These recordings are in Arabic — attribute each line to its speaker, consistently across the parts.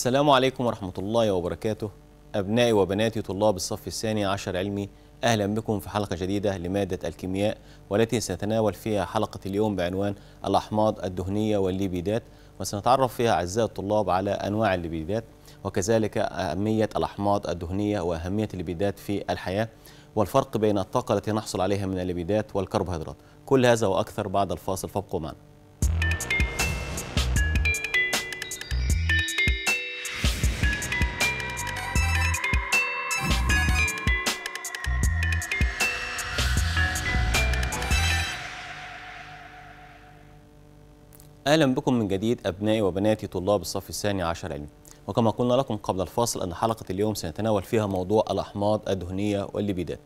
Speaker 1: السلام عليكم ورحمة الله وبركاته أبنائي وبناتي طلاب الصف الثاني عشر علمي أهلا بكم في حلقة جديدة لمادة الكيمياء والتي سنتناول فيها حلقة اليوم بعنوان الأحماض الدهنية والليبيدات وسنتعرف فيها أعزائي الطلاب على أنواع الليبيدات وكذلك أهمية الأحماض الدهنية وأهمية الليبيدات في الحياة والفرق بين الطاقة التي نحصل عليها من الليبيدات والكربوهيدرات كل هذا وأكثر بعد الفاصل فابقوا معنا اهلا بكم من جديد ابنائي وبناتي طلاب الصف الثاني عشر علمي وكما قلنا لكم قبل الفاصل ان حلقه اليوم سنتناول فيها موضوع الاحماض الدهنيه والليبيدات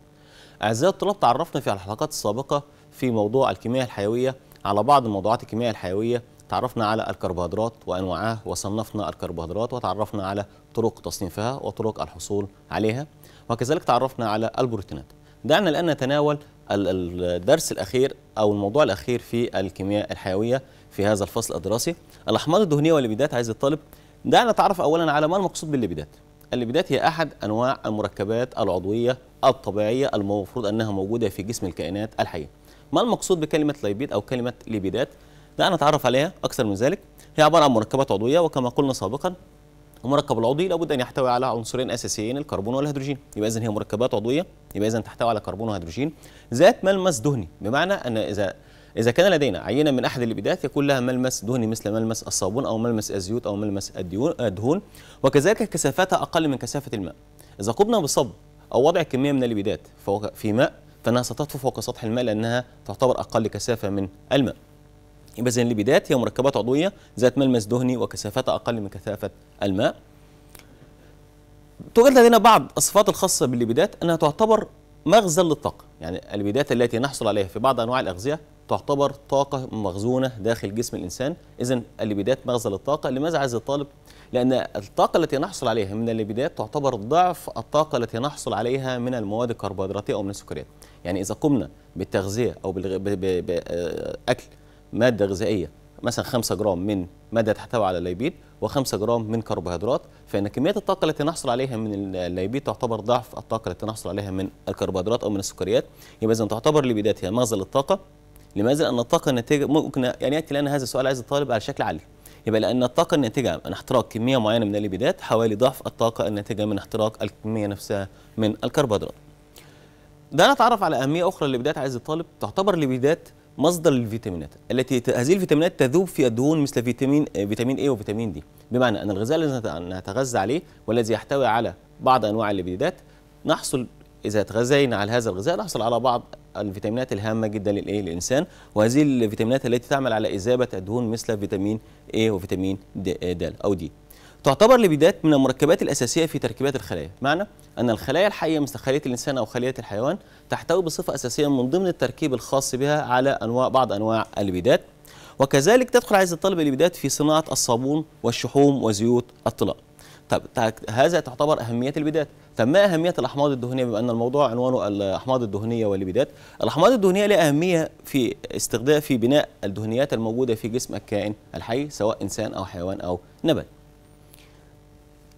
Speaker 1: اعزائي الطلاب تعرفنا في الحلقات السابقه في موضوع الكيمياء الحيويه على بعض موضوعات الكيمياء الحيويه تعرفنا على الكربوهيدرات وانواعها وصنفنا الكربوهيدرات وتعرفنا على طرق تصنيفها وطرق الحصول عليها وكذلك تعرفنا على البروتينات دعنا الان نتناول الدرس الاخير او الموضوع الاخير في الكيمياء الحيويه في هذا الفصل الدراسي الأحماض الدهنية والليبيدات عايز الطالب دعنا نتعرف أولا على ما المقصود بالليبيدات الليبيدات هي أحد أنواع المركبات العضوية الطبيعية المفروض أنها موجودة في جسم الكائنات الحية ما المقصود بكلمة ليبيد أو كلمة ليبيدات دعنا نتعرف عليها أكثر من ذلك هي عبارة عن مركبات عضوية وكما قلنا سابقا المركب العضوي لابد ان يحتوي على عنصرين اساسيين الكربون والهيدروجين يبقى اذا هي مركبات عضويه يبقى اذا تحتوي على كربون وهيدروجين ذات ملمس دهني بمعنى ان اذا إذا كان لدينا عينة من أحد الإبدات يكون لها ملمس دهني مثل ملمس الصابون أو ملمس الزيوت أو ملمس الدهون وكذلك كثافتها أقل من كثافة الماء إذا قمنا بصب أو وضع كمية من الإبدات في ماء فإنها ستطفو فوق سطح الماء لأنها تعتبر أقل كثافة من الماء يبقى إذا الليبيدات هي مركبات عضوية ذات ملمس دهني وكثافتها أقل من كثافة الماء توجد لدينا بعض الصفات الخاصة بالليبيدات أنها تعتبر مخزن للطاقة يعني البدايات التي نحصل عليها في بعض أنواع الأغذية تعتبر طاقة مخزونة داخل جسم الإنسان إذا الليبيدات مغزى للطاقة لماذا عز الطالب؟ لأن الطاقة التي نحصل عليها من الليبيدات تعتبر ضعف الطاقة التي نحصل عليها من المواد الكربوهيدراتية أو من السكريات يعني إذا قمنا بالتغذية أو بأكل آه، مادة غذائية مثلا 5 جرام من مادة تحتوي على الليبيد و5 جرام من كربوهيدرات فإن كمية الطاقة التي نحصل عليها من الليبيد تعتبر ضعف الطاقة التي نحصل عليها من الكربوهيدرات أو من السكريات يبقى إذا تعتبر هي مغزى للطاقه لماذا؟ لأن الطاقة الناتجة ممكن يعني يأتي لنا هذا السؤال عايز الطالب على شكل عالي يبقى لأن الطاقة الناتجة عن احتراق كمية معينة من الليبيدات حوالي ضعف الطاقة الناتجة من احتراق الكمية نفسها من الكربوهيدرات ده نتعرف على أهمية أخرى للليبيدات عايز الطالب تعتبر الليبيدات مصدر للفيتامينات التي هذه الفيتامينات تذوب في الدهون مثل فيتامين آه، فيتامين اي وفيتامين دي بمعنى ان الغذاء الذي نتغذى عليه والذي يحتوي على بعض انواع الليبيدات نحصل اذا تغذينا على هذا الغذاء نحصل على بعض الفيتامينات الهامه جدا للايه للانسان وهذه الفيتامينات التي تعمل على اذابه الدهون مثل فيتامين اي وفيتامين د آه، او دي تعتبر الليبيدات من المركبات الأساسية في تركيبات الخلايا معنى أن الخلايا الحية مثل خلية الإنسان أو خلية الحيوان تحتوي بصفة أساسية من ضمن التركيب الخاص بها على أنواع بعض أنواع البيدات وكذلك تدخل عايز الطالب البيدات في صناعة الصابون والشحوم وزيوت الطلاء طب هذا تعتبر أهمية البيدات طب ما أهمية الأحماض الدهنية بما أن الموضوع عنوانه الأحماض الدهنية والليبيدات الأحماض الدهنية لها أهمية في استخدام في بناء الدهنيات الموجودة في جسم الكائن الحي سواء إنسان أو حيوان أو نبات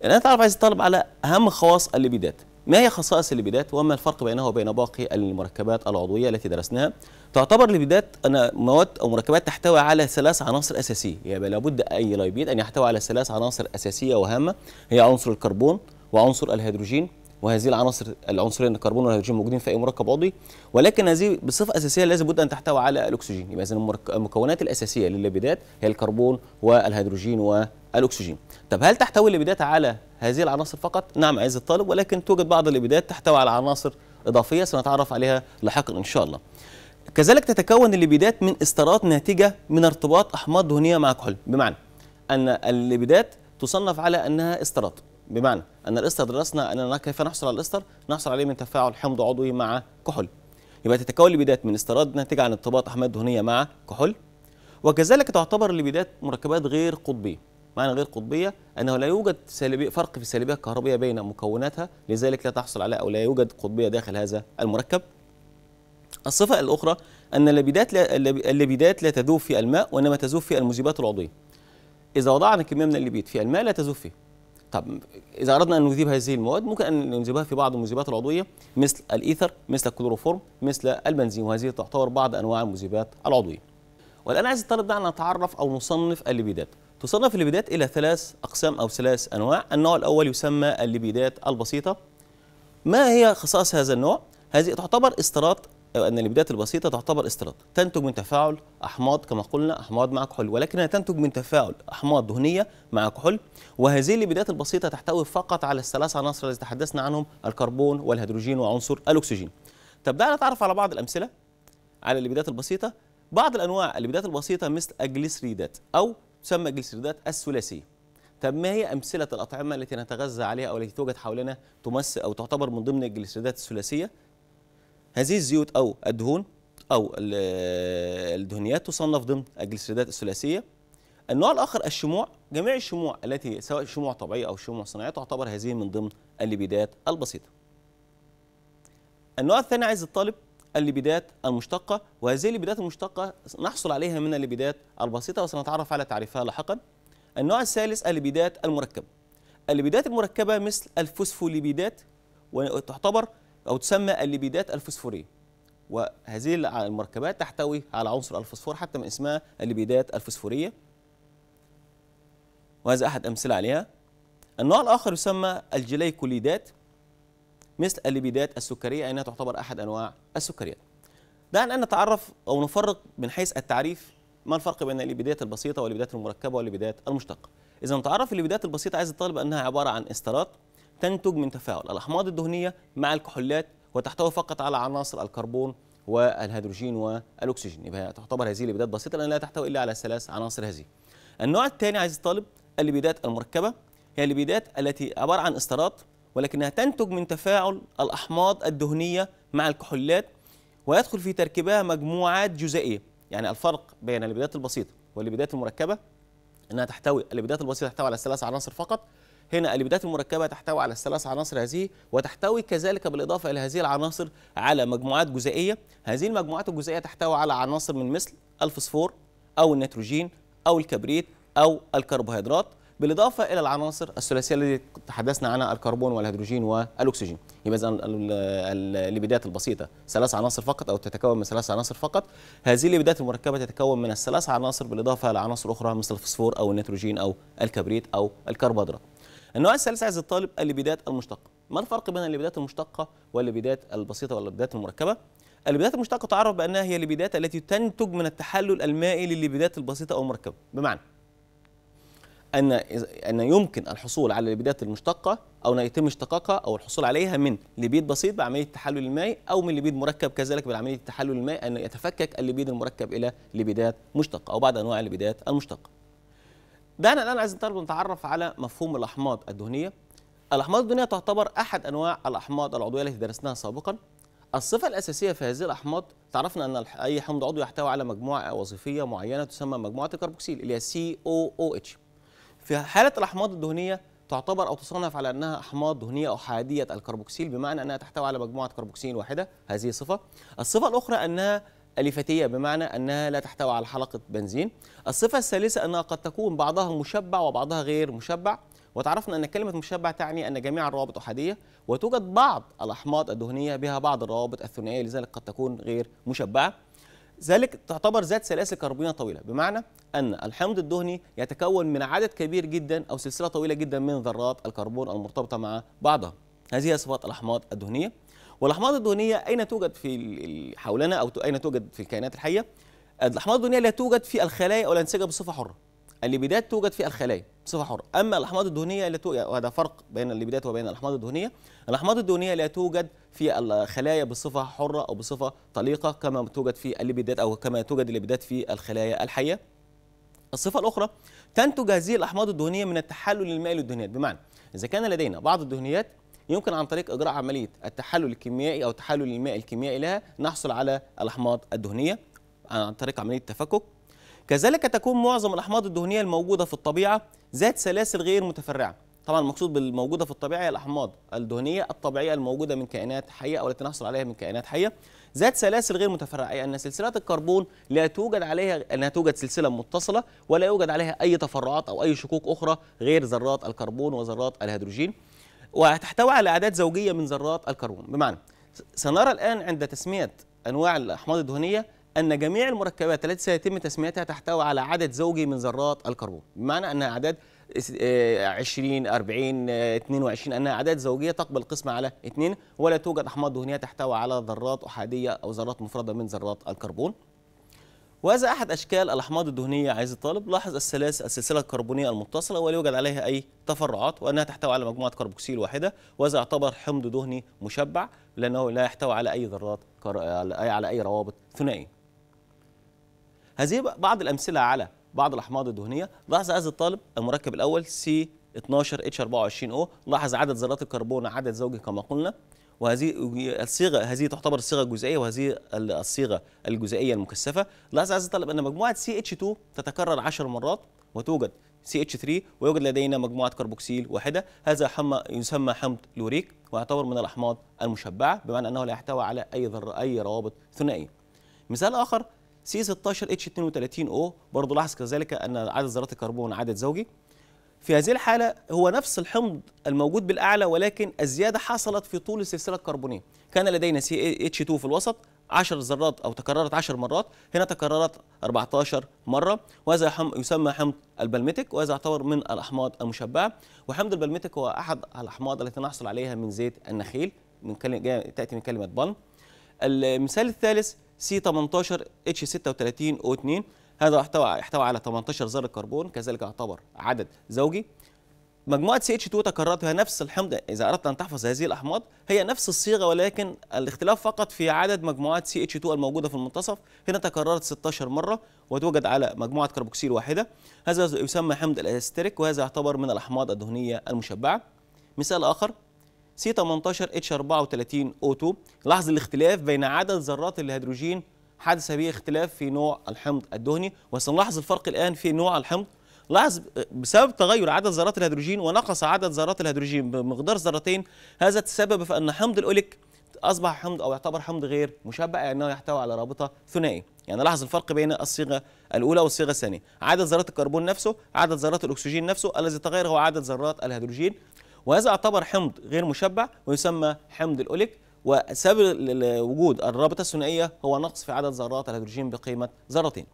Speaker 1: الآن تعرف عايز الطالب على أهم خواص الليبيدات ما هي خصائص الليبيدات وما الفرق بينها وبين باقي المركبات العضوية التي درسناها تعتبر الليبيدات أنا مواد أو مركبات تحتوي على ثلاث عناصر أساسية يعني لابد أي ليبيد أن يحتوي على ثلاث عناصر أساسية وهامة هي عنصر الكربون وعنصر الهيدروجين وهذه العناصر العنصرين الكربون والهيدروجين موجودين في اي مركب عضوي ولكن هذه بصفه اساسيه لازم بد ان تحتوي على الاكسجين يبقى اذا المكونات الاساسيه للليبيدات هي الكربون والهيدروجين والاكسجين طب هل تحتوي الليبيدات على هذه العناصر فقط نعم عايز الطالب ولكن توجد بعض الليبيدات تحتوي على عناصر إضافية سنتعرف عليها لاحقا إن شاء الله كذلك تتكون الليبيدات من استرات ناتجة من ارتباط أحماض دهنية مع كحول بمعنى أن الليبيدات تصنف على أنها استرات بمعنى أن الإستر درسنا أننا كيف نحصل على الإستر نحصل عليه من تفاعل حمض عضوي مع كحول يبقى تتكون الليبيدات من استرات ناتجة عن ارتباط أحماض دهنية مع كحول وكذلك تعتبر الليبيدات مركبات غير قطبية معنى غير قطبية أنه لا يوجد سالبي فرق في السالبية الكهربية بين مكوناتها لذلك لا تحصل على أو لا يوجد قطبية داخل هذا المركب الصفة الأخرى أن اللبيدات لا, اللبيدات لا تذوب في الماء وإنما تذوب في المذيبات العضوية إذا وضعنا كمية من اللبيد في الماء لا تذوب فيه طب إذا أردنا أن نذيب هذه المواد ممكن أن نذيبها في بعض المذيبات العضوية مثل الإيثر مثل الكلوروفورم مثل البنزين وهذه تعتبر بعض أنواع المذيبات العضوية والآن عايز الطالب ده نتعرف أو نصنف اللبيدات تصنف الليبيدات إلى ثلاث أقسام أو ثلاث أنواع النوع الأول يسمى الليبيدات البسيطة ما هي خصائص هذا النوع؟ هذه تعتبر استرات أو أن الليبيدات البسيطة تعتبر استرات تنتج من تفاعل أحماض كما قلنا أحماض مع كحول ولكنها تنتج من تفاعل أحماض دهنية مع كحول وهذه الليبيدات البسيطة تحتوي فقط على الثلاث عناصر التي تحدثنا عنهم الكربون والهيدروجين وعنصر الأكسجين طب دعنا نتعرف على بعض الأمثلة على الليبيدات البسيطة بعض الأنواع الليبيدات البسيطة مثل الجليسريدات أو تسمى الجليسيريدات الثلاثيه طب ما هي امثله الاطعمه التي نتغذى عليها او التي توجد حولنا تمثل او تعتبر من ضمن الجلسردات الثلاثيه هذه الزيوت او الدهون او الدهنيات تصنف ضمن الجلسردات الثلاثيه النوع الاخر الشموع جميع الشموع التي سواء شموع طبيعيه او شموع صناعيه تعتبر هذه من ضمن الليبيدات البسيطه النوع الثاني عايز الطالب الليبيدات المشتقة وهذه الليبيدات المشتقة نحصل عليها من الليبيدات البسيطة وسنتعرف على تعريفها لاحقا النوع الثالث الليبيدات المركبة الليبيدات المركبة مثل الفوسفوليبيدات وتعتبر أو تسمى الليبيدات الفوسفورية وهذه المركبات تحتوي على عنصر الفوسفور حتى من اسمها الليبيدات الفوسفورية وهذا أحد أمثلة عليها النوع الآخر يسمى الجليكوليدات مثل الليبيدات السكرية أنها تعتبر أحد أنواع السكريات دعنا أن نتعرف أو نفرق من حيث التعريف ما الفرق بين الليبيدات البسيطة والليبيدات المركبة والليبيدات المشتقة إذا نتعرف الليبيدات البسيطة عايز الطالب أنها عبارة عن استرات تنتج من تفاعل الأحماض الدهنية مع الكحولات وتحتوي فقط على عناصر الكربون والهيدروجين والاكسجين يبقى تعتبر هذه الليبيدات بسيطه لان لا تحتوي الا على ثلاث عناصر هذه النوع الثاني عايز الطالب الليبيدات المركبه هي الليبيدات التي عباره عن استرات ولكنها تنتج من تفاعل الأحماض الدهنية مع الكحولات ويدخل في تركيبها مجموعات جزيئية يعني الفرق بين الليبيدات البسيطة والليبيدات المركبة أنها تحتوي الليبيدات البسيطة تحتوي على الثلاث عناصر فقط هنا الليبيدات المركبة تحتوي على الثلاث عناصر هذه وتحتوي كذلك بالإضافة إلى هذه العناصر على مجموعات جزيئية هذه المجموعات الجزيئية تحتوي على عناصر من مثل الفسفور أو النيتروجين أو الكبريت أو الكربوهيدرات بالاضافه الى العناصر الثلاثيه التي تحدثنا عنها الكربون والهيدروجين والاكسجين يبقى اذا الليبيدات البسيطه ثلاث عناصر فقط او تتكون من ثلاث عناصر فقط هذه الليبيدات المركبه تتكون من الثلاث عناصر بالاضافه الى عناصر اخرى مثل الفسفور او النيتروجين او الكبريت او الكربوهيدرات النوع الثالث عايز الطالب الليبيدات المشتقه ما الفرق بين الليبيدات المشتقه والليبيدات البسيطه والليبيدات المركبه الليبيدات المشتقه تعرف بانها هي الليبيدات التي تنتج من التحلل المائي للليبيدات البسيطه او المركبه بمعنى ان ان يمكن الحصول على الليبيدات المشتقه او ان يتم اشتقاقها او الحصول عليها من ليبيد بسيط بعمليه التحلل المائي او من ليبيد مركب كذلك بعمليه التحلل المائي ان يتفكك الليبيد المركب الى ليبيدات مشتقه او بعض انواع الليبيدات المشتقه. دعنا الان عايز نتعرف على مفهوم الاحماض الدهنيه. الاحماض الدهنيه تعتبر احد انواع الاحماض العضويه التي درسناها سابقا. الصفه الاساسيه في هذه الاحماض تعرفنا ان اي حمض عضوي يحتوي على مجموعه وظيفيه معينه تسمى مجموعه الكربوكسيل اللي هي سي او او اتش. في حالة الأحماض الدهنية تعتبر أو تصنف على أنها أحماض دهنية أو حادية الكربوكسيل بمعنى أنها تحتوي على مجموعة كربوكسين واحدة هذه صفة الصفة الأخرى أنها أليفاتية بمعنى أنها لا تحتوي على حلقة بنزين الصفة الثالثة أنها قد تكون بعضها مشبع وبعضها غير مشبع وتعرفنا أن كلمة مشبع تعني أن جميع الروابط أحادية وتوجد بعض الأحماض الدهنية بها بعض الروابط الثنائية لذلك قد تكون غير مشبعة ذلك تعتبر ذات سلاسل كربونيه طويله بمعنى ان الحمض الدهني يتكون من عدد كبير جدا او سلسله طويله جدا من ذرات الكربون المرتبطه مع بعضها هذه هي صفات الاحماض الدهنيه والاحماض الدهنيه اين توجد في حولنا او اين توجد في الكائنات الحيه الاحماض الدهنيه لا توجد في الخلايا او الانسجه بصفه حره الليبيدات توجد في الخلايا بصفه حره اما الاحماض الدهنيه لا توجد يعني وهذا فرق بين الليبيدات وبين الاحماض الدهنيه الاحماض الدهنيه لا توجد في الخلايا بصفه حره او بصفه طليقه كما توجد في الليبيدات او كما توجد الليبيدات في الخلايا الحيه الصفه الاخرى تنتج هذه الاحماض الدهنيه من التحلل المائي للدهنيات بمعنى اذا كان لدينا بعض الدهنيات يمكن عن طريق اجراء عمليه التحلل الكيميائي او التحلل المائي الكيميائي لها نحصل على الاحماض الدهنيه عن طريق عمليه تفكك كذلك تكون معظم الأحماض الدهنية الموجودة في الطبيعة ذات سلاسل غير متفرعة طبعا المقصود بالموجودة في الطبيعة هي الأحماض الدهنية الطبيعية الموجودة من كائنات حية أو التي نحصل عليها من كائنات حية ذات سلاسل غير متفرعة أي أن سلسلات الكربون لا توجد عليها أنها توجد سلسلة متصلة ولا يوجد عليها أي تفرعات أو أي شقوق أخرى غير ذرات الكربون وذرات الهيدروجين وتحتوي على أعداد زوجية من ذرات الكربون بمعنى سنرى الآن عند تسمية أنواع الأحماض الدهنية أن جميع المركبات التي سيتم تسميتها تحتوي على عدد زوجي من ذرات الكربون بمعنى أنها أعداد 20 40 22 أنها أعداد زوجية تقبل القسمة على 2 ولا توجد أحماض دهنية تحتوي على ذرات أحادية أو ذرات مفردة من ذرات الكربون وهذا أحد أشكال الأحماض الدهنية عايز الطالب لاحظ السلسلة الكربونية المتصلة ولا يوجد عليها أي تفرعات وأنها تحتوي على مجموعة كربوكسيل واحدة وهذا يعتبر حمض دهني مشبع لأنه لا يحتوي على أي ذرات على أي روابط ثنائية هذه بعض الأمثلة على بعض الأحماض الدهنية لاحظ هذا الطالب المركب الأول سي 12 اتش 24 او لاحظ عدد ذرات الكربون عدد زوجي كما قلنا وهذه الصيغه هذه تعتبر الصيغه الجزيئيه وهذه الصيغه الجزئيه المكثفه لاحظ عايز الطالب ان مجموعه سي اتش 2 تتكرر 10 مرات وتوجد سي اتش 3 ويوجد لدينا مجموعه كربوكسيل واحده هذا حمى يسمى حمض لوريك ويعتبر من الاحماض المشبعه بمعنى انه لا يحتوي على اي ذره اي روابط ثنائيه مثال اخر سي 16 اتش 32 او برضه لاحظ كذلك ان عدد ذرات الكربون عدد زوجي في هذه الحالة هو نفس الحمض الموجود بالأعلى ولكن الزيادة حصلت في طول السلسلة الكربونية كان لدينا سي اتش 2 في الوسط 10 ذرات أو تكررت 10 مرات هنا تكررت 14 مرة وهذا حم يسمى حمض البلمتك وهذا يعتبر من الأحماض المشبعة وحمض البلمتك هو أحد الأحماض التي نحصل عليها من زيت النخيل من كلمة تأتي من كلمة بالم المثال الثالث سي 18 اتش 36 او 2 هذا احتوى احتوى على 18 ذره كربون كذلك يعتبر عدد زوجي مجموعه سي اتش 2 هي نفس الحمض اذا اردت ان تحفظ هذه الاحماض هي نفس الصيغه ولكن الاختلاف فقط في عدد مجموعات سي اتش 2 الموجوده في المنتصف هنا تكررت 16 مره وتوجد على مجموعه كربوكسيل واحده هذا يسمى حمض الاستريك وهذا يعتبر من الاحماض الدهنيه المشبعه مثال اخر سي 18 اتش 34 اوتو لاحظ الاختلاف بين عدد ذرات الهيدروجين حدث به اختلاف في نوع الحمض الدهني وسنلاحظ الفرق الان في نوع الحمض لاحظ بسبب تغير عدد ذرات الهيدروجين ونقص عدد ذرات الهيدروجين بمقدار ذرتين هذا تسبب في ان حمض الاوليك اصبح حمض او يعتبر حمض غير مشبع لانه يعني يحتوي على رابطه ثنائي يعني لاحظ الفرق بين الصيغه الاولى والصيغه الثانيه عدد ذرات الكربون نفسه عدد ذرات الاكسجين نفسه الذي تغير هو عدد ذرات الهيدروجين وهذا يعتبر حمض غير مشبع ويسمى حمض الأوليك وسبب وجود الرابطة الثنائية هو نقص في عدد ذرات الهيدروجين بقيمة ذرتين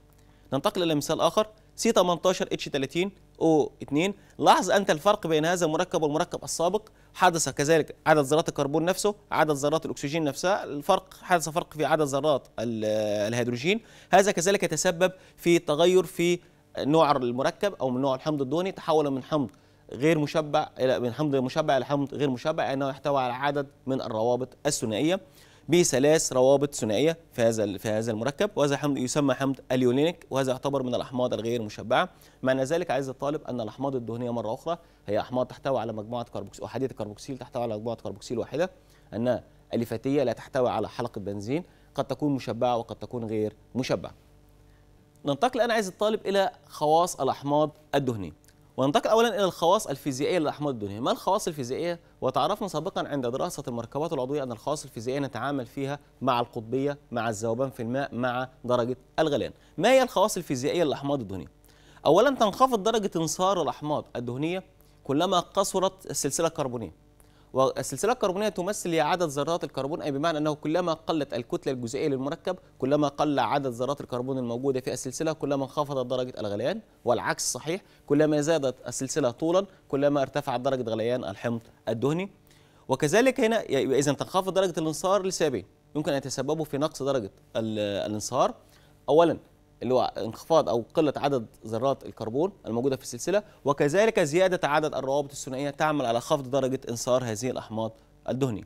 Speaker 1: ننتقل إلى مثال اخر سي 18 اتش 30 او 2 لاحظ أنت الفرق بين هذا المركب والمركب السابق حدث كذلك عدد ذرات الكربون نفسه عدد ذرات الأكسجين نفسها الفرق حدث فرق في عدد ذرات الهيدروجين هذا كذلك يتسبب في تغير في نوع المركب أو من نوع الحمض الدهني تحول من حمض غير مشبع الى من حمض مشبع الى حمض غير مشبع انه يحتوي على عدد من الروابط الثنائيه بثلاث روابط ثنائيه في هذا في هذا المركب وهذا حمض يسمى حمض اليولينيك وهذا يعتبر من الاحماض الغير مشبعه معنى ذلك عايز الطالب ان الاحماض الدهنيه مره اخرى هي احماض تحتوي على مجموعه كربوكسيل احاديه الكربوكسيل تحتوي على مجموعه كربوكسيل واحده انها الفتيه لا تحتوي على حلقه بنزين قد تكون مشبعه وقد تكون غير مشبعه ننتقل الان عايز الطالب الى خواص الاحماض الدهنيه وننتقل اولا الى الخواص الفيزيائيه للاحماض الدهنيه، ما الخواص الفيزيائيه؟ وتعرفنا سابقا عند دراسه المركبات العضويه ان الخواص الفيزيائيه نتعامل فيها مع القطبيه، مع الذوبان في الماء، مع درجه الغليان. ما هي الخواص الفيزيائيه للاحماض الدهنيه؟ اولا تنخفض درجه انصهار الاحماض الدهنيه كلما قصرت السلسله الكربونيه. والسلسله الكربونيه تمثل هي عدد ذرات الكربون اي بمعنى انه كلما قلت الكتله الجزيئيه للمركب كلما قل عدد ذرات الكربون الموجوده في السلسله كلما انخفضت درجه الغليان والعكس صحيح كلما زادت السلسله طولا كلما ارتفعت درجه غليان الحمض الدهني وكذلك هنا اذا تنخفض درجه الانصهار لسببين يمكن ان يتسببوا في نقص درجه الانصهار اولا اللي هو انخفاض او قله عدد ذرات الكربون الموجوده في السلسله وكذلك زياده عدد الروابط الثنائيه تعمل على خفض درجه انصهار هذه الاحماض الدهنيه.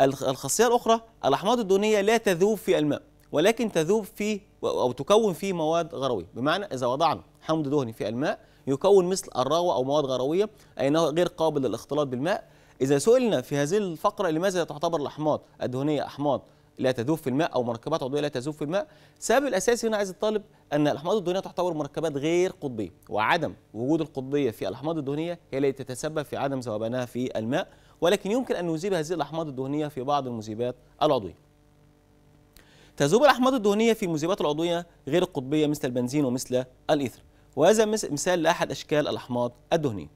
Speaker 1: الخاصيه الاخرى الاحماض الدهنيه لا تذوب في الماء ولكن تذوب في او تكون فيه مواد غرويه بمعنى اذا وضعنا حمض دهني في الماء يكون مثل الراوه او مواد غرويه اي انه غير قابل للاختلاط بالماء اذا سئلنا في هذه الفقره لماذا تعتبر الاحماض الدهنيه احماض لا تذوب في الماء او مركبات عضويه لا تذوب في الماء السبب الاساسي هنا عايز الطالب ان الاحماض الدهنيه تعتبر مركبات غير قطبيه وعدم وجود القطبيه في الاحماض الدهنيه هي التي تتسبب في عدم ذوبانها في الماء ولكن يمكن ان نذيب هذه الاحماض الدهنيه في بعض المذيبات العضويه تذوب الاحماض الدهنيه في المذيبات العضويه غير القطبيه مثل البنزين ومثل الايثر وهذا مثال لاحد اشكال الاحماض الدهنيه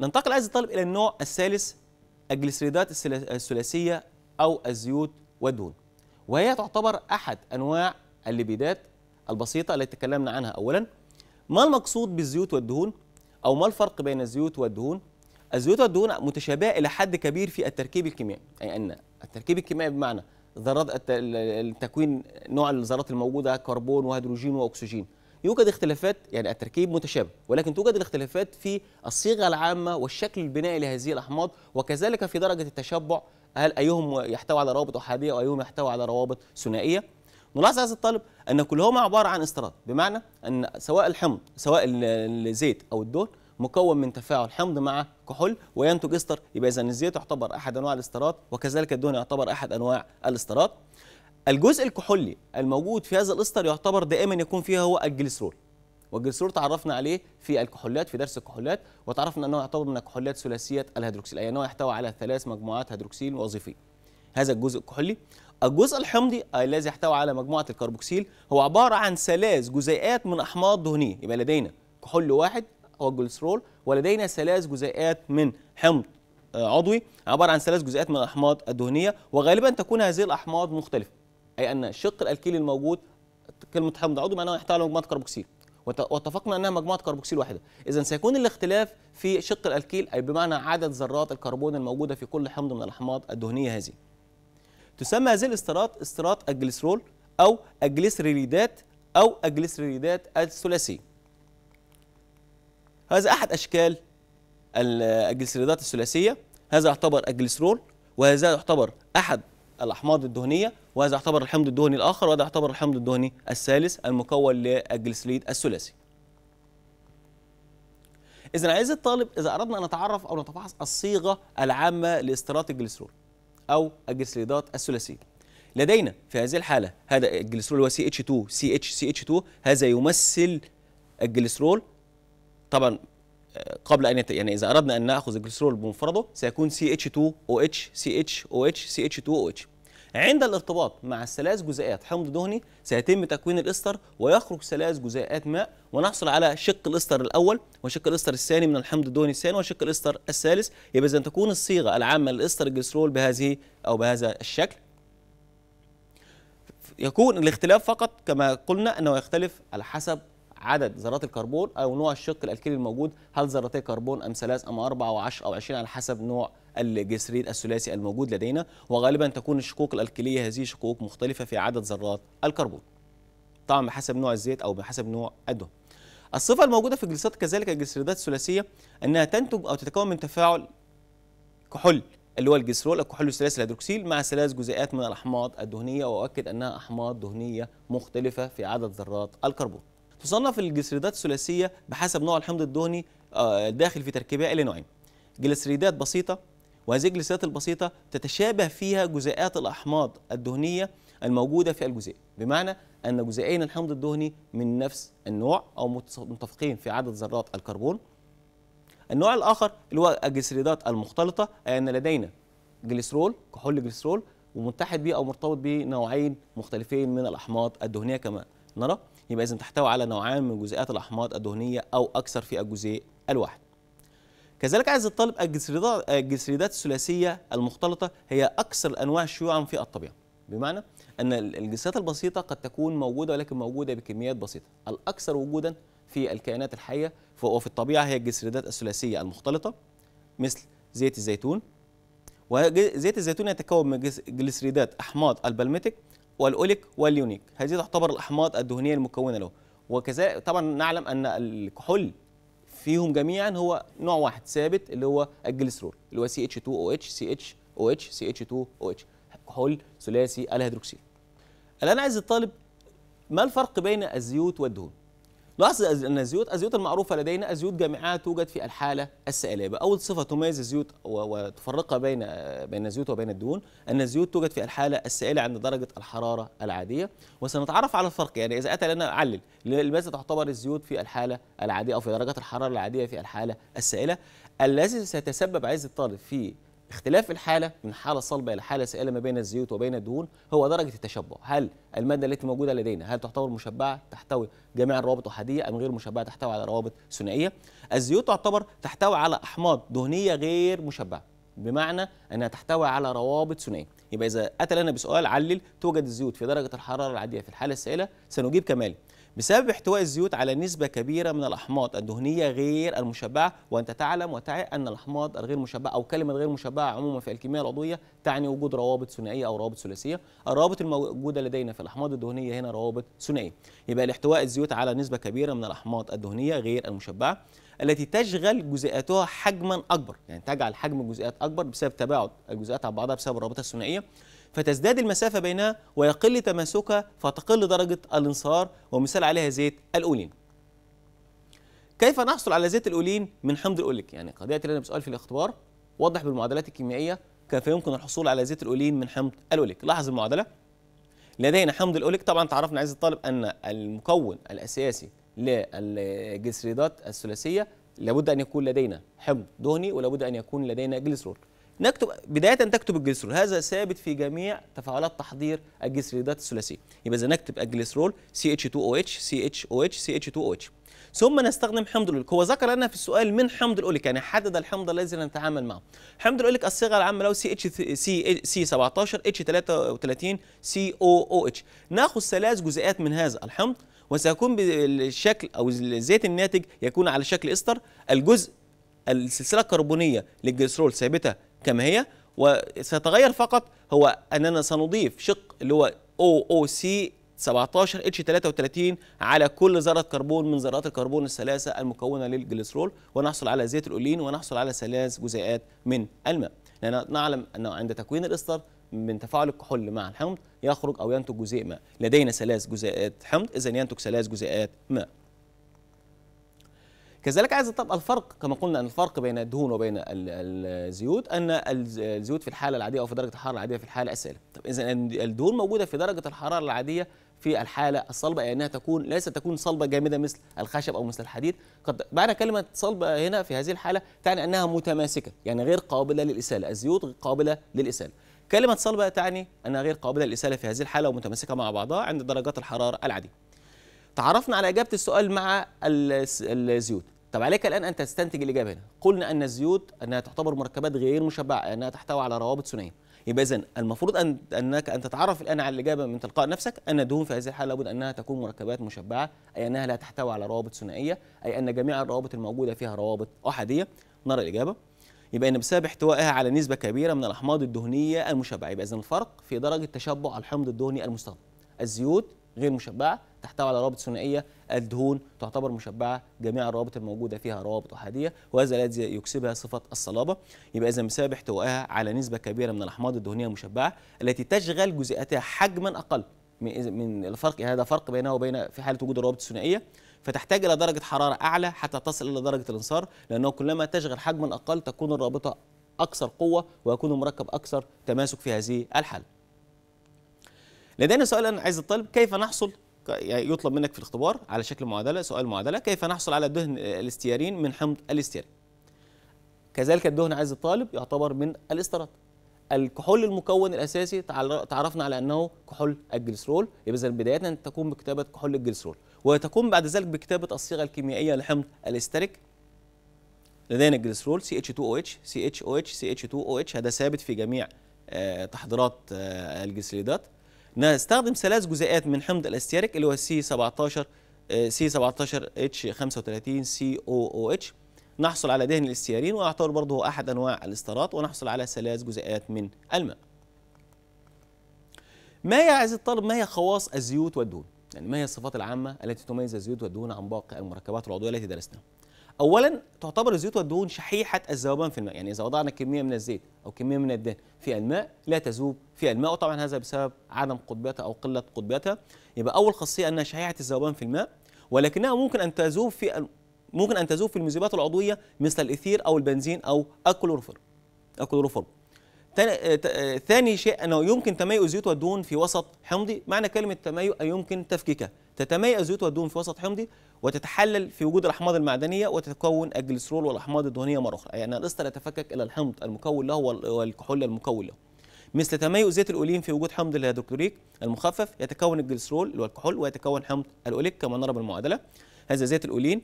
Speaker 1: ننتقل عايز الطالب إلى النوع الثالث الجليسريدات الثلاثيه او الزيوت والدهون وهي تعتبر احد انواع الليبيدات البسيطه التي تكلمنا عنها اولا ما المقصود بالزيوت والدهون او ما الفرق بين الزيوت والدهون الزيوت والدهون متشابهه الى حد كبير في التركيب الكيميائي اي يعني ان التركيب الكيميائي بمعنى ذرات التكوين نوع الذرات الموجوده كربون وهيدروجين واكسجين يوجد اختلافات يعني التركيب متشابه ولكن توجد الاختلافات في الصيغه العامه والشكل البنائي لهذه الاحماض وكذلك في درجه التشبع هل ايهم يحتوي على روابط احاديه وايهم يحتوي على روابط ثنائيه نلاحظ هذا الطالب ان كلهما عباره عن استرات بمعنى ان سواء الحمض سواء الزيت او الدهن مكون من تفاعل حمض مع كحول وينتج استر يبقى اذا الزيت يعتبر احد انواع الاسترات وكذلك الدهن يعتبر احد انواع الاسترات الجزء الكحولي الموجود في هذا الإستر يعتبر دائما يكون فيها هو الجليسرول والجليسرول تعرفنا عليه في الكحولات في درس الكحولات وتعرفنا أنه يعتبر من الكحولات ثلاثية الهيدروكسيل أي أنه يحتوي على ثلاث مجموعات هيدروكسيل وظيفية هذا الجزء الكحولي الجزء الحمضي آه، الذي يحتوي على مجموعة الكربوكسيل هو عبارة عن ثلاث جزيئات من أحماض دهنية يبقى لدينا كحول واحد هو الجليسرول ولدينا ثلاث جزيئات من حمض آه، عضوي عبارة عن ثلاث جزيئات من الأحماض الدهنية وغالبا تكون هذه الأحماض مختلفة اي ان الشق الالكيلي الموجود كلمه حمض عضوي معناها يحتوي على مجموعه كربوكسيل واتفقنا انها مجموعه كربوكسيل واحده اذا سيكون الاختلاف في شق الالكيل اي بمعنى عدد ذرات الكربون الموجوده في كل حمض من الاحماض الدهنيه هذه تسمى هذه الاسترات استرات الجليسرول او الجليسريليدات او الجليسريليدات الثلاثيه هذا احد اشكال الجليسريدات الثلاثيه هذا يعتبر الجليسرول وهذا يعتبر احد الأحماض الدهنية وهذا يعتبر الحمض الدهني الآخر وهذا يعتبر الحمض الدهني الثالث المكون للجليسريد الثلاثي إذا عايز الطالب إذا أردنا أن نتعرف أو نتفحص الصيغة العامة لاستيرات الجليسرول أو الجليسريدات الثلاثية لدينا في هذه الحالة هذا الجليسرول هو CH2 CH CH2 هذا يمثل الجليسرول طبعا قبل ان يت... يعني اذا اردنا ان ناخذ الجليسرول بمفرده سيكون CH2OH CHOH CH2OH عند الارتباط مع الثلاث جزيئات حمض دهني سيتم تكوين الاستر ويخرج ثلاث جزيئات ماء ونحصل على شق الاستر الاول وشق الاستر الثاني من الحمض الدهني الثاني وشق الاستر الثالث يبقى اذا تكون الصيغه العامه للاستر الجليسرول بهذه او بهذا الشكل يكون الاختلاف فقط كما قلنا انه يختلف على حسب عدد ذرات الكربون او نوع الشق الالكيلي الموجود هل ذرتي كربون ام ثلاث ام اربع او 10 او 20 على حسب نوع الجسرين الثلاثي الموجود لدينا وغالبا تكون الشقوق الالكيليه هذه شقوق مختلفه في عدد ذرات الكربون طبعا بحسب نوع الزيت او بحسب نوع الدهن الصفه الموجوده في الجلسات كذلك الجسريدات الثلاثيه انها تنتج او تتكون من تفاعل كحول اللي هو الجسرول الكحول الثلاثي الهيدروكسيل مع ثلاث جزيئات من الاحماض الدهنيه واؤكد انها احماض دهنيه مختلفه في عدد ذرات الكربون تصنف الجليسريدات الثلاثيه بحسب نوع الحمض الدهني الداخل آه، في تركيبها الى نوعين جليسريدات بسيطه وهذه الجليسريدات البسيطه تتشابه فيها جزيئات الاحماض الدهنيه الموجوده في الجزيء بمعنى ان جزيئين الحمض الدهني من نفس النوع او متفقين في عدد ذرات الكربون النوع الاخر اللي هو الجليسريدات المختلطه اي ان لدينا جليسرول كحول جليسرول ومتحد به او مرتبط به نوعين مختلفين من الاحماض الدهنيه كما نرى يبقى إذا تحتوي على نوعان من جزيئات الأحماض الدهنية أو أكثر في الجزيء الواحد. كذلك عايز الطالب الجسريدات الثلاثية المختلطة هي أكثر الأنواع شيوعا في الطبيعة بمعنى أن الجسيدات البسيطة قد تكون موجودة ولكن موجودة بكميات بسيطة الأكثر وجودا في الكائنات الحية وفي الطبيعة هي الجسريدات الثلاثية المختلطة مثل زيت الزيتون وزيت الزيتون يتكون من جلسريدات أحماض البلمتك والاوليك واليونيك هذه تعتبر الاحماض الدهنيه المكونه له وكذلك طبعا نعلم ان الكحول فيهم جميعا هو نوع واحد ثابت اللي هو الجليسرول اللي هو سي اتش 2 او او اتش اتش سي اتش سي اتش 2 او اتش كحول ثلاثي الهيدروكسيل الان عايز الطالب ما الفرق بين الزيوت والدهون لاحظ أن الزيوت الزيوت المعروفة لدينا الزيوت جامعات توجد في الحالة السائلة أول صفة تميز الزيوت وتفرقها بين بين الزيوت وبين الدهون أن الزيوت توجد في الحالة السائلة عند درجة الحرارة العادية وسنتعرف على الفرق يعني إذا أتى لنا أعلل لماذا تعتبر الزيوت في الحالة العادية أو في درجة الحرارة العادية في الحالة السائلة الذي سيتسبب عز الطالب في اختلاف الحالة من حالة صلبة إلى حالة سائلة ما بين الزيوت وبين الدهون هو درجة التشبع هل المادة التي موجودة لدينا هل تعتبر مشبعة تحتوي جميع الروابط أحادية أم غير مشبعة تحتوي على روابط ثنائية الزيوت تعتبر تحتوي على أحماض دهنية غير مشبعة بمعنى أنها تحتوي على روابط ثنائية يبقى إذا أتى لنا بسؤال علل توجد الزيوت في درجة الحرارة العادية في الحالة السائلة سنجيب كمالي بسبب احتواء الزيوت على نسبة كبيرة من الأحماض الدهنية غير المشبعة وأنت تعلم وتعي أن الأحماض الغير مشبعة أو كلمة غير مشبعة عموما في الكيمياء العضوية تعني وجود روابط ثنائية أو روابط ثلاثية الروابط الموجودة لدينا في الأحماض الدهنية هنا روابط ثنائية يبقى الاحتواء الزيوت على نسبة كبيرة من الأحماض الدهنية غير المشبعة التي تشغل جزيئاتها حجما أكبر يعني تجعل حجم الجزيئات أكبر بسبب تباعد الجزيئات على بعضها بسبب الرابطة الثنائية فتزداد المسافة بينها ويقل تماسكها فتقل درجة الانصهار ومثال عليها زيت الأولين كيف نحصل على زيت الأولين من حمض الأوليك يعني قضية لنا بسؤال في الاختبار وضح بالمعادلات الكيميائية كيف يمكن الحصول على زيت الأولين من حمض الأوليك لاحظ المعادلة لدينا حمض الأوليك طبعا تعرفنا عز الطالب أن المكون الأساسي للجسريدات الثلاثية لابد أن يكون لدينا حمض دهني ولابد أن يكون لدينا جليسرول نكتب بدايه تكتب الجليسرول هذا ثابت في جميع تفاعلات تحضير الجليسريدات الثلاثيه يبقى اذا نكتب الجليسرول CH2OH CHOH CH2OH ثم نستخدم حمض الاوليك هو ذكر لنا في السؤال من حمض الاوليك يعني حدد الحمض الذي نتعامل معه حمض الاوليك الصيغه العامه له CH اتش 17 H 33 COOH ناخذ ثلاث جزيئات من هذا الحمض وسيكون بالشكل او الزيت الناتج يكون على شكل استر الجزء السلسله الكربونيه للجليسرول ثابته كما هي وسيتغير فقط هو أننا سنضيف شق اللي هو او او سي 17 اتش 33 على كل ذرة كربون من ذرات الكربون الثلاثة المكونة للجليسرول ونحصل على زيت الأولين ونحصل على ثلاث جزيئات من الماء لان نعلم أنه عند تكوين الإستر من تفاعل الكحول مع الحمض يخرج أو ينتج جزيء ماء لدينا ثلاث جزيئات حمض إذا ينتج ثلاث جزيئات ماء كذلك عايز تبقى الفرق كما قلنا ان الفرق بين الدهون وبين الزيوت ان الزيوت في الحاله العاديه او في درجه الحراره العاديه في الحاله السائله طب اذا الدهون موجوده في درجه الحراره العاديه في الحاله الصلبه يعني انها تكون ليست تكون صلبه جامده مثل الخشب او مثل الحديد قد معنى كلمه صلبه هنا في هذه الحاله تعني انها متماسكه يعني غير قابله للاساله الزيوت غير قابله للاساله كلمه صلبه تعني انها غير قابله للاساله في هذه الحاله ومتماسكه مع بعضها عند درجات الحراره العاديه تعرفنا على اجابه السؤال مع الزيوت طب عليك الآن أن تستنتج الإجابة هنا قلنا أن الزيوت أنها تعتبر مركبات غير مشبعة أنها تحتوي على روابط ثنائية يبقى إذا المفروض أن أنك أن تتعرف الآن على الإجابة من تلقاء نفسك أن الدهون في هذه الحالة لابد أنها تكون مركبات مشبعة أي أنها لا تحتوي على روابط ثنائية أي أن جميع الروابط الموجودة فيها روابط أحادية نرى الإجابة يبقى ان بسبب احتوائها على نسبه كبيره من الاحماض الدهنيه المشبعه يبقى اذا الفرق في درجه تشبع الحمض الدهني المستخدم الزيوت غير مشبعه تحتوي على روابط ثنائيه الدهون تعتبر مشبعه جميع الروابط الموجوده فيها روابط احاديه وهذا الذي يكسبها صفه الصلابه يبقى اذا بسبب احتوائها على نسبه كبيره من الاحماض الدهنيه المشبعه التي تشغل جزيئاتها حجما اقل من الفرق يعني هذا فرق بينها وبين في حاله وجود الروابط الثنائيه فتحتاج الى درجه حراره اعلى حتى تصل الى درجه الانصار لانه كلما تشغل حجما اقل تكون الرابطه اكثر قوه ويكون المركب اكثر تماسك في هذه الحاله لدينا سؤال انا عايز الطالب كيف نحصل يعني يطلب منك في الاختبار على شكل معادله سؤال معادله كيف نحصل على دهن الاستيارين من حمض الاستيارين كذلك الدهن عايز الطالب يعتبر من الاسترات الكحول المكون الاساسي تعرفنا على انه كحول الجليسرول يبقى اذا بدايه تقوم بكتابه كحول الجليسرول وتقوم بعد ذلك بكتابه الصيغه الكيميائيه لحمض الاستريك لدينا الجليسرول CH2OH CHOH CH2OH هذا ثابت في جميع آه، تحضيرات آه، الجليسريدات نستخدم ثلاث جزيئات من حمض الاستيريك اللي هو سي 17 سي 17 اتش 35 سي او او اتش نحصل على دهن الاستيارين ويعتبر برضه احد انواع الاسترات ونحصل على ثلاث جزيئات من الماء. ما هي عايز الطالب ما هي خواص الزيوت والدهون؟ يعني ما هي الصفات العامه التي تميز الزيوت والدهون عن باقي المركبات العضويه التي درسناها؟ اولا تعتبر الزيوت والدهون شحيحه الذوبان في الماء يعني اذا وضعنا كميه من الزيت او كميه من الدهن في الماء لا تذوب في الماء وطبعا هذا بسبب عدم قطبيتها او قله قطبيتها يبقى اول خاصيه انها شحيحه الذوبان في الماء ولكنها ممكن ان تذوب في ممكن ان تذوب في المذوبات العضويه مثل الاثير او البنزين او الكلوروفور الكلوروفورم آه، آه، ثاني شيء انه يمكن تميز الزيوت والدهون في وسط حمضي معنى كلمه تميز ان يمكن تفكيكها تتميز زيوت والدهون في وسط حمضي وتتحلل في وجود الأحماض المعدنية وتتكون الجليسرول والأحماض الدهنية مرة أخرى يعني القسط يتفكك إلى الحمض المكون له والكحول المكون له مثل تميز زيت الأولين في وجود حمض الهيدروكلوريك المخفف يتكون الجليسرول والكحول ويتكون حمض الأوليك كما نرى بالمعادلة هذا زيت الأولين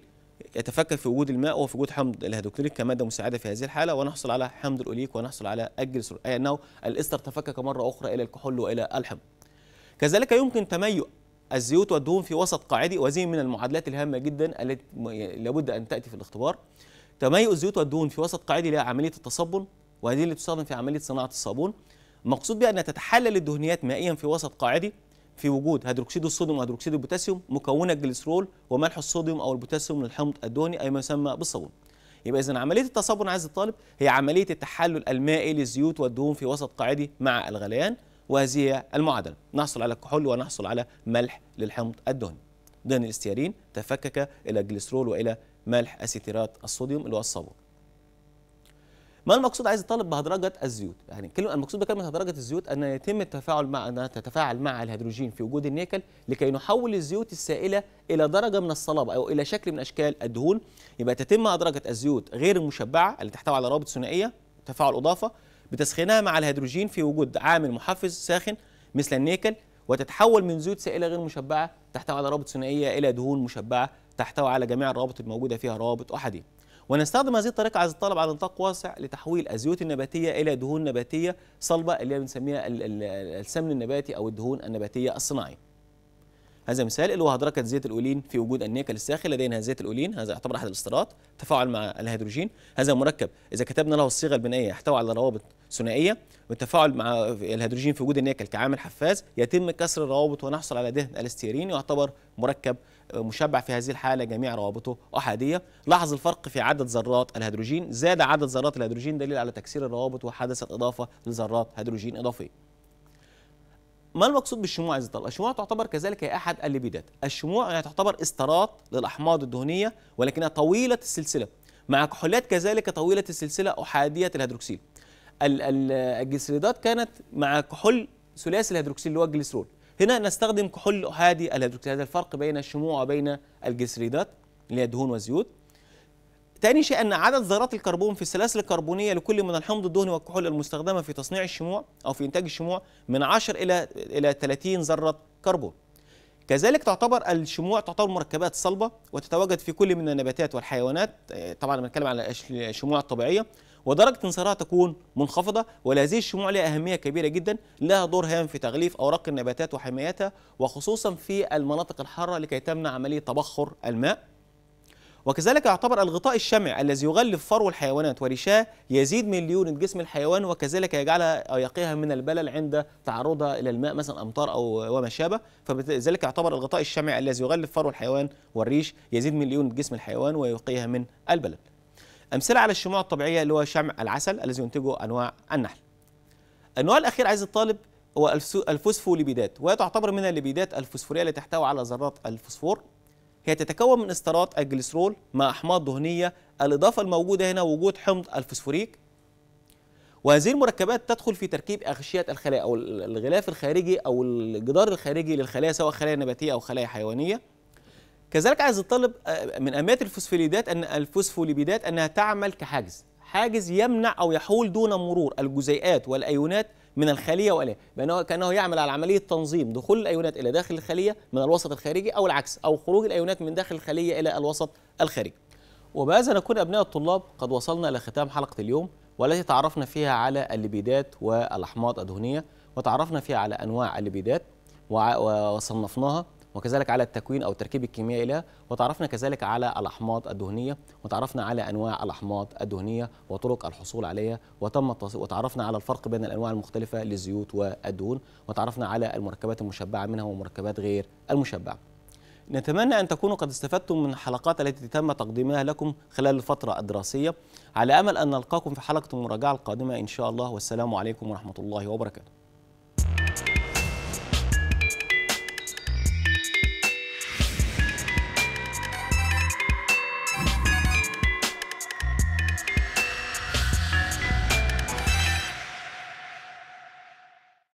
Speaker 1: يتفكك في وجود الماء وفي وجود حمض الهيدروكلوريك كماده مساعده في هذه الحاله ونحصل على حمض الاوليك ونحصل على الجليسرول اي انه الاستر تفكك مره اخرى الى الكحول والى الحمض. كذلك يمكن تميز الزيوت والدهون في وسط قاعدي وهذه من المعادلات الهامة جدا التي لابد أن تأتي في الاختبار تميز الزيوت والدهون في وسط قاعدي لها عملية التصبن وهذه اللي تستخدم في عملية صناعة الصابون مقصود بها أن تتحلل الدهنيات مائيا في وسط قاعدي في وجود هيدروكسيد الصوديوم وهيدروكسيد البوتاسيوم مكونة الجليسرول وملح الصوديوم أو البوتاسيوم للحمض الدهني أي ما يسمى بالصابون يبقى إذا عملية التصابن عايز الطالب هي عملية التحلل المائي للزيوت والدهون في وسط قاعدي مع الغليان وهذه المعادلة نحصل على كحول ونحصل على ملح للحمض الدهني دهن الاستيارين تفكك إلى جليسرول وإلى ملح أسيتيرات الصوديوم اللي هو الصابون ما المقصود عايز الطالب بهدرجه الزيوت يعني كلمه المقصود بكلمه هدرجه الزيوت ان يتم التفاعل مع انها تتفاعل مع الهيدروجين في وجود النيكل لكي نحول الزيوت السائله الى درجه من الصلابه او الى شكل من اشكال الدهون يبقى تتم هدرجه الزيوت غير المشبعه اللي تحتوي على روابط ثنائيه تفاعل اضافه بتسخينها مع الهيدروجين في وجود عامل محفز ساخن مثل النيكل وتتحول من زيوت سائله غير مشبعه تحتوي على روابط ثنائيه الى دهون مشبعه تحتوي على جميع الروابط الموجوده فيها روابط احاديه ونستخدم هذه الطريقه عز الطلب على نطاق واسع لتحويل الزيوت النباتيه الى دهون نباتيه صلبه اللي هي بنسميها السمن النباتي او الدهون النباتيه الصناعيه هذا مثال اللي هو هدركة زيت الأولين في وجود النيكل الساخن لدينا زيت الأولين هذا يعتبر أحد الاسترات تفاعل مع الهيدروجين هذا مركب إذا كتبنا له الصيغة البنائية يحتوي على روابط ثنائية والتفاعل مع الهيدروجين في وجود النيكل كعامل حفاز يتم كسر الروابط ونحصل على دهن الاستيرين يعتبر مركب مشبع في هذه الحالة جميع روابطه أحادية لاحظ الفرق في عدد ذرات الهيدروجين زاد عدد ذرات الهيدروجين دليل على تكسير الروابط وحدثت إضافة لذرات هيدروجين إضافية ما المقصود بالشموع يا الله؟ الشموع تعتبر كذلك هي احد الليبيدات، الشموع يعني تعتبر استرات للاحماض الدهنيه ولكنها طويله السلسله مع كحولات كذلك طويله السلسله احاديه الهيدروكسيل. الجسريدات كانت مع كحول ثلاثي الهيدروكسيل اللي هو الجليسرول. هنا نستخدم كحول احادي الهيدروكسيل، هذا الفرق بين الشموع وبين الجسريدات اللي هي الدهون والزيوت. تاني شيء أن عدد ذرات الكربون في السلاسل الكربونية لكل من الحمض الدهني والكحول المستخدمة في تصنيع الشموع أو في إنتاج الشموع من 10 إلى إلى 30 ذرة كربون. كذلك تعتبر الشموع تعتبر مركبات صلبة وتتواجد في كل من النباتات والحيوانات طبعا بنتكلم على الشموع الطبيعية ودرجة انصهارها تكون منخفضة ولهذه الشموع لها أهمية كبيرة جدا لها دور هام في تغليف أوراق النباتات وحمايتها وخصوصا في المناطق الحارة لكي تمنع عملية تبخر الماء وكذلك يعتبر الغطاء الشمع الذي يغلف فرو الحيوانات ورشاه يزيد من ليونة جسم الحيوان وكذلك يجعلها يقيها من البلل عند تعرضها إلى الماء مثلا أمطار أو وما شابه فذلك يعتبر الغطاء الشمع الذي يغلف فرو الحيوان والريش يزيد من ليونة جسم الحيوان ويقيها من البلل أمثلة على الشموع الطبيعية اللي هو شمع العسل الذي ينتجه أنواع النحل النوع الأخير عايز الطالب هو الفوسفوليبيدات وهي تعتبر من الليبيدات الفوسفورية التي تحتوي على ذرات الفوسفور هي تتكون من استرات الجليسرول مع أحماض دهنية الإضافة الموجودة هنا وجود حمض الفسفوريك وهذه المركبات تدخل في تركيب أغشية الخلايا أو الغلاف الخارجي أو الجدار الخارجي للخلايا سواء خلايا نباتية أو خلايا حيوانية كذلك عايز الطالب آه، من اميات الفوسفوليدات أن الفوسفوليبيدات أنها تعمل كحاجز حاجز يمنع أو يحول دون مرور الجزيئات والأيونات من الخليه واليه بانه كانه يعمل على عمليه تنظيم دخول الايونات الى داخل الخليه من الوسط الخارجي او العكس او خروج الايونات من داخل الخليه الى الوسط الخارجي وبهذا نكون ابناء الطلاب قد وصلنا الى ختام حلقه اليوم والتي تعرفنا فيها على الليبيدات والاحماض الدهنيه وتعرفنا فيها على انواع الليبيدات وصنفناها وكذلك على التكوين أو التركيب الكيميائي لها وتعرفنا كذلك على الأحماض الدهنية وتعرفنا على أنواع الأحماض الدهنية وطرق الحصول عليها وتم وتعرفنا على الفرق بين الأنواع المختلفة للزيوت والدهون وتعرفنا على المركبات المشبعة منها ومركبات غير المشبعة نتمنى أن تكونوا قد استفدتم من الحلقات التي تم تقديمها لكم خلال الفترة الدراسية على أمل أن نلقاكم في حلقة المراجعة القادمة إن شاء الله والسلام عليكم ورحمة الله وبركاته